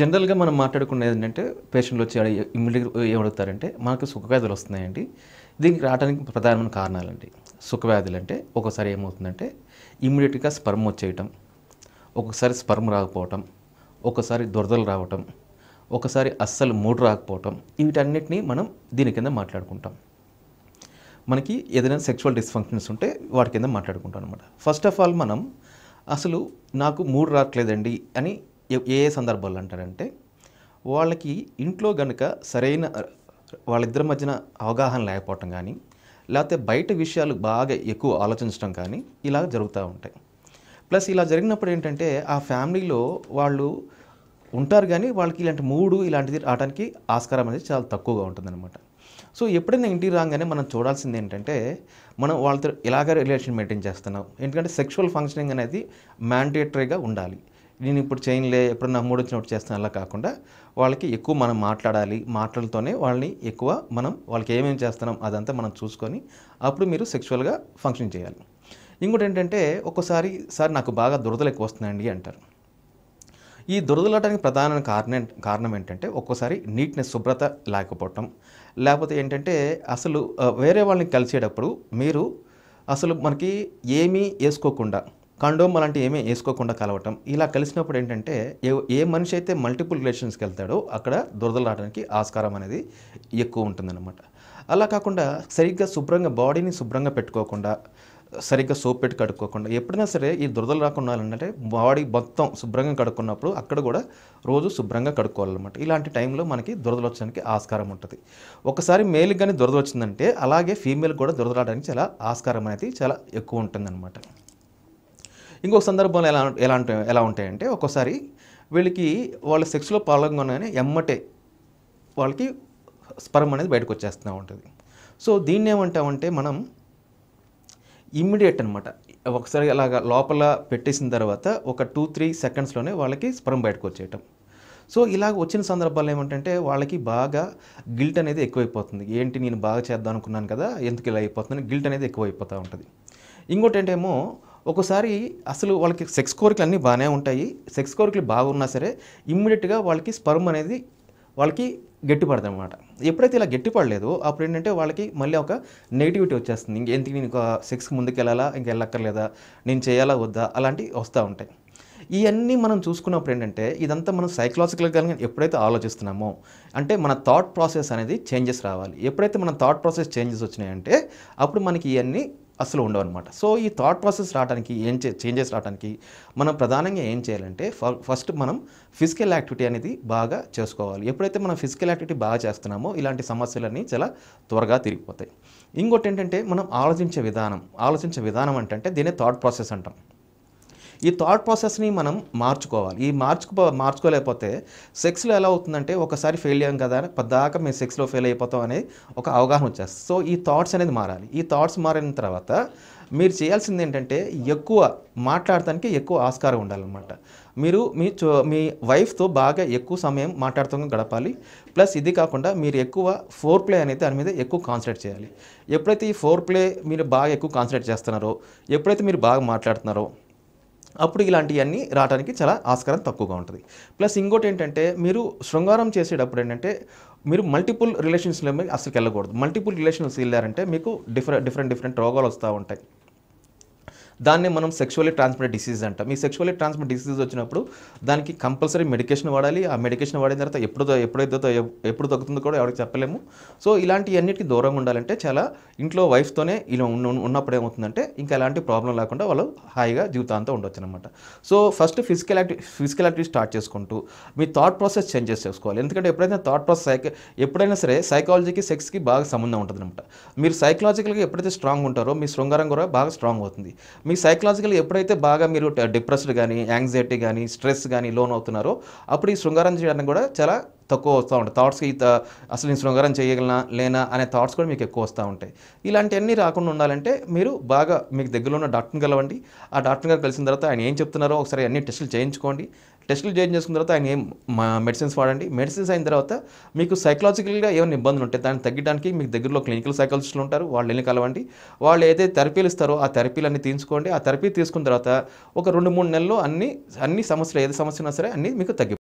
జనరల్గా మనం మాట్లాడుకునేది ఏంటంటే పేషెంట్లు వచ్చి ఇమ్మీడియట్గా ఏమడుగుతారంటే మనకు సుఖవ్యాధులు వస్తున్నాయండి దీనికి రావడానికి ప్రధానమైన కారణాలండి సుఖవ్యాధులు అంటే ఒకసారి ఏమవుతుందంటే ఇమ్మీడియట్గా స్పర్మ్ వచ్చేయటం ఒకసారి స్పర్మ్ రాకపోవటం ఒకసారి దురదలు రావటం ఒకసారి అస్సలు మూడు రాకపోవటం వీటన్నిటినీ మనం దీని కింద మాట్లాడుకుంటాం మనకి ఏదైనా సెక్షువల్ డిస్ఫంక్షన్స్ ఉంటే వాటి కింద మాట్లాడుకుంటాం అనమాట ఫస్ట్ ఆఫ్ ఆల్ మనం అసలు నాకు మూడు రావట్లేదండి అని ఏ ఏ సందర్భాలు అంటారంటే వాళ్ళకి ఇంట్లో గనుక సరైన వాళ్ళిద్దరి మధ్యన అవగాహన లేకపోవటం కానీ లేకపోతే బయట విషయాలు బాగా ఎక్కువ ఆలోచించడం కానీ ఇలా జరుగుతూ ఉంటాయి ప్లస్ ఇలా జరిగినప్పుడు ఏంటంటే ఆ ఫ్యామిలీలో వాళ్ళు ఉంటారు కానీ వాళ్ళకి ఇలాంటి మూడు ఇలాంటిది రావడానికి ఆస్కారం అనేది చాలా తక్కువగా ఉంటుందన్నమాట సో ఎప్పుడైనా ఇంటికి రాగానే మనం చూడాల్సింది ఏంటంటే మనం వాళ్ళతో ఇలాగ రిలేషన్ మెయింటైన్ చేస్తున్నాం ఎందుకంటే సెక్షువల్ ఫంక్షనింగ్ అనేది మ్యాండేటరీగా ఉండాలి నేను ఇప్పుడు చేయనులే ఎప్పుడు నా మూడు వచ్చినప్పుడు చేస్తాను అలా కాకుండా వాళ్ళకి ఎక్కువ మనం మాట్లాడాలి మాటలతోనే వాళ్ళని ఎక్కువ మనం వాళ్ళకి ఏమేమి చేస్తున్నాం అదంతా మనం చూసుకొని అప్పుడు మీరు సెక్షువల్గా ఫంక్షన్ చేయాలి ఇంకోటి ఏంటంటే ఒక్కోసారి సార్ నాకు బాగా దురదలు ఎక్కువ వస్తున్నాయండి అంటారు ఈ దురదలటానికి ప్రధాన కారణం కారణం ఏంటంటే ఒక్కోసారి నీట్నెస్ శుభ్రత లేకపోవటం లేకపోతే ఏంటంటే అసలు వేరే వాళ్ళని కలిసేటప్పుడు మీరు అసలు మనకి ఏమీ వేసుకోకుండా కండోమ్ అలాంటివి ఏమీ వేసుకోకుండా కలవటం ఇలా కలిసినప్పుడు ఏంటంటే ఏ ఏ మనిషి అయితే మల్టిపుల్ రిలేషన్స్కి వెళ్తాడో అక్కడ దురదలు రావడానికి ఆస్కారం అనేది ఎక్కువ ఉంటుందన్నమాట అలా కాకుండా సరిగ్గా శుభ్రంగా బాడీని శుభ్రంగా పెట్టుకోకుండా సరిగ్గా సోప్ పెట్టి కడుక్కోకుండా ఎప్పుడైనా సరే ఈ దురదలు రాకుండా అంటే బాడీ మొత్తం శుభ్రంగా కడుక్కున్నప్పుడు అక్కడ కూడా రోజు శుభ్రంగా కడుక్కోవాలన్నమాట ఇలాంటి టైంలో మనకి దురదలు వచ్చడానికి ఆస్కారం ఉంటుంది ఒకసారి మేల్కి కానీ దురద వచ్చిందంటే అలాగే ఫీమేల్ కూడా దురద రావడానికి చాలా ఆస్కారం అనేది చాలా ఎక్కువ ఉంటుందన్నమాట ఇంకొక సందర్భంలో ఎలా ఎలా ఎలా ఉంటాయంటే ఒక్కోసారి వీళ్ళకి వాళ్ళ సెక్స్లో పాల్గొనగానే ఎమ్మటే వాళ్ళకి స్పరం అనేది బయటకు వచ్చేస్తూ ఉంటుంది సో దీన్ని ఏమంటామంటే మనం ఇమ్మీడియట్ అనమాట ఒకసారి అలాగ లోపల పెట్టేసిన తర్వాత ఒక టూ త్రీ సెకండ్స్లోనే వాళ్ళకి స్పరం బయటకు వచ్చేయటం సో ఇలాగ వచ్చిన సందర్భాలు ఏమంటే వాళ్ళకి బాగా గిల్ట్ అనేది ఎక్కువైపోతుంది ఏంటి నేను బాగా చేద్దాం అనుకున్నాను కదా ఎందుకు ఇలా అయిపోతుంది గిల్ట్ అనేది ఎక్కువైపోతూ ఉంటుంది ఇంకోటి ఏంటేమో ఒకసారి అసలు వాళ్ళకి సెక్స్ కోరికలు అన్నీ బాగానే ఉంటాయి సెక్స్ కోరికలు బాగున్నా సరే ఇమ్మీడియట్గా వాళ్ళకి స్పర్మ్ అనేది వాళ్ళకి గట్టిపడదు అనమాట ఎప్పుడైతే ఇలా గట్టిపడలేదో అప్పుడు ఏంటంటే వాళ్ళకి మళ్ళీ ఒక నెగిటివిటీ వచ్చేస్తుంది ఎందుకు నేను ఒక సెక్స్కి ముందుకు వెళ్ళాలా ఇంక వెళ్ళక్కర్లేదా నేను చేయాలా వద్దా అలాంటివి వస్తూ ఉంటాయి ఇవన్నీ మనం చూసుకున్నప్పుడు ఏంటంటే ఇదంతా మనం సైకలాజికల్గా ఎప్పుడైతే ఆలోచిస్తున్నామో అంటే మన థాట్ ప్రాసెస్ అనేది చేంజెస్ రావాలి ఎప్పుడైతే మన థాట్ ప్రాసెస్ చేంజెస్ వచ్చినాయంటే అప్పుడు మనకి ఇవన్నీ అసలు ఉండవు అనమాట సో ఈ థాట్ ప్రాసెస్ రావడానికి ఏం చేంజెస్ రావడానికి మనం ప్రధానంగా ఏం చేయాలంటే ఫస్ట్ మనం ఫిజికల్ యాక్టివిటీ అనేది బాగా చేసుకోవాలి ఎప్పుడైతే మనం ఫిజికల్ యాక్టివిటీ బాగా చేస్తున్నామో ఇలాంటి సమస్యలన్నీ చాలా త్వరగా తిరిగిపోతాయి ఇంకోటి ఏంటంటే మనం ఆలోచించే విధానం ఆలోచించే విధానం అంటే దీనే థాట్ ప్రాసెస్ అంటాం ఈ థాట్ ప్రాసెస్ని మనం మార్చుకోవాలి ఈ మార్చుకో మార్చుకోలేకపోతే సెక్స్లో ఎలా అవుతుందంటే ఒకసారి ఫెయిల్ అయ్యాం కదా పద్దాకా మేము సెక్స్లో ఫెయిల్ అయిపోతాం అనేది ఒక అవగాహన వచ్చేస్తుంది సో ఈ థాట్స్ అనేది మారాలి ఈ థాట్స్ మారిన తర్వాత మీరు చేయాల్సింది ఏంటంటే ఎక్కువ మాట్లాడటానికి ఎక్కువ ఆస్కారం ఉండాలన్నమాట మీరు మీ మీ వైఫ్తో బాగా ఎక్కువ సమయం మాట్లాడుతూ గడపాలి ప్లస్ ఇది కాకుండా మీరు ఎక్కువ ఫోర్ ప్లే అనేది దాని మీద ఎక్కువ కాన్సన్ట్రేట్ చేయాలి ఎప్పుడైతే ఈ ఫోర్ ప్లే మీరు బాగా ఎక్కువ కాన్సన్ట్రేట్ చేస్తున్నారో ఎప్పుడైతే మీరు బాగా మాట్లాడుతున్నారో అప్పుడు ఇలాంటివన్నీ రావడానికి చాలా ఆస్కారం తక్కువగా ఉంటుంది ప్లస్ ఇంకోటి ఏంటంటే మీరు శృంగారం చేసేటప్పుడు ఏంటంటే మీరు మల్టిపుల్ రిలేషన్స్లో అసలు వెళ్ళకూడదు మల్టిపుల్ రిలేషన్స్ వెళ్ళారంటే మీకు డిఫరెంట్ డిఫరెంట్ డిఫరెంట్ రోగాలు వస్తూ ఉంటాయి దాన్ని మనం సెక్షువల్లీ ట్రాన్స్మిటెడ్ డిసీజ్ అంటాం ఈ సెక్షువల్లీ ట్రాన్స్మిట్ డిసీజ్ వచ్చినప్పుడు దానికి కంపల్సరీ మెడికేషన్ వాడాలి ఆ మెడికేషన్ వాడిన తర్వాత ఎప్పుడు ఎప్పుడైతే ఎప్పుడు తగ్గుతుందో కూడా ఎవరికి చెప్పలేము సో ఇలాంటి అన్నిటికీ దూరంగా ఉండాలంటే చాలా ఇంట్లో వైఫ్తోనే ఇలా ఉన్నప్పుడు ఏమవుతుందంటే ఇంకా ఎలాంటి ప్రాబ్లం లేకుండా వాళ్ళు హాయిగా జీవితాంతా ఉండొచ్చు అనమాట so first physical activity physical activity start చేసుకుంటూ మీ థాట్ ప్రాసెస్ చేంజెస్ చేసుకోవాలి ఎందుకంటే ఎప్పుడైతే థాట్ ప్రాసెస్ సైక ఎప్పుడైనా సరే సైకాలజీకి సెక్స్కి బాగా సంబంధం ఉంటుంది అనమాట మీరు సైకలాజికల్గా ఎప్పుడైతే స్ట్రాంగ్ ఉంటారో మీ శృంగారం కూడా బాగా స్ట్రాంగ్ అవుతుంది మీ సైకలాజికల్ ఎప్పుడైతే బాగా మీరు డిప్రెస్డ్ కానీ యాంగ్జైటీ కానీ స్ట్రెస్ కానీ లోన్ అవుతున్నారో అప్పుడు ఈ శృంగారం చేయడానికి కూడా చాలా తక్కువ వస్తూ ఉంటాయి థాట్స్కి అసలు నేను శృంగారం చేయగలనా లేనా అనే థాట్స్ కూడా మీకు ఎక్కువ వస్తూ ఉంటాయి ఇలాంటివన్నీ రాకుండా ఉండాలంటే మీరు బాగా మీకు దగ్గరలో ఉన్న డాక్టర్ని కలవండి ఆ డాక్టర్ గారు కలిసిన తర్వాత ఆయన ఏం చెప్తున్నారో ఒకసారి అన్ని టెస్టులు చేయించుకోండి టెస్టులు చేంజ్ చేసుకున్న తర్వాత ఆయన ఏం మెడిసిన్స్ వాడండి మెడిసిన్స్ అయిన తర్వాత మీకు సైకలాజికల్గా ఏమైనా ఇబ్బందులు ఉంటాయి దాన్ని తగ్గడానికి మీకు దగ్గరలో క్లినికల్ సైకాలజిస్టులు ఉంటారు వాళ్ళు ఎన్ని కలవండి వాళ్ళు ఏదైతే థెరపీలు ఇస్తారో ఆ అన్ని తీసుకోండి ఆ థెరపీ తీసుకున్న తర్వాత ఒక రెండు మూడు నెలలు అన్ని అన్ని సమస్యలు ఏది సమస్య ఉన్నా సరే అన్నీ మీకు తగ్గిపోతుంది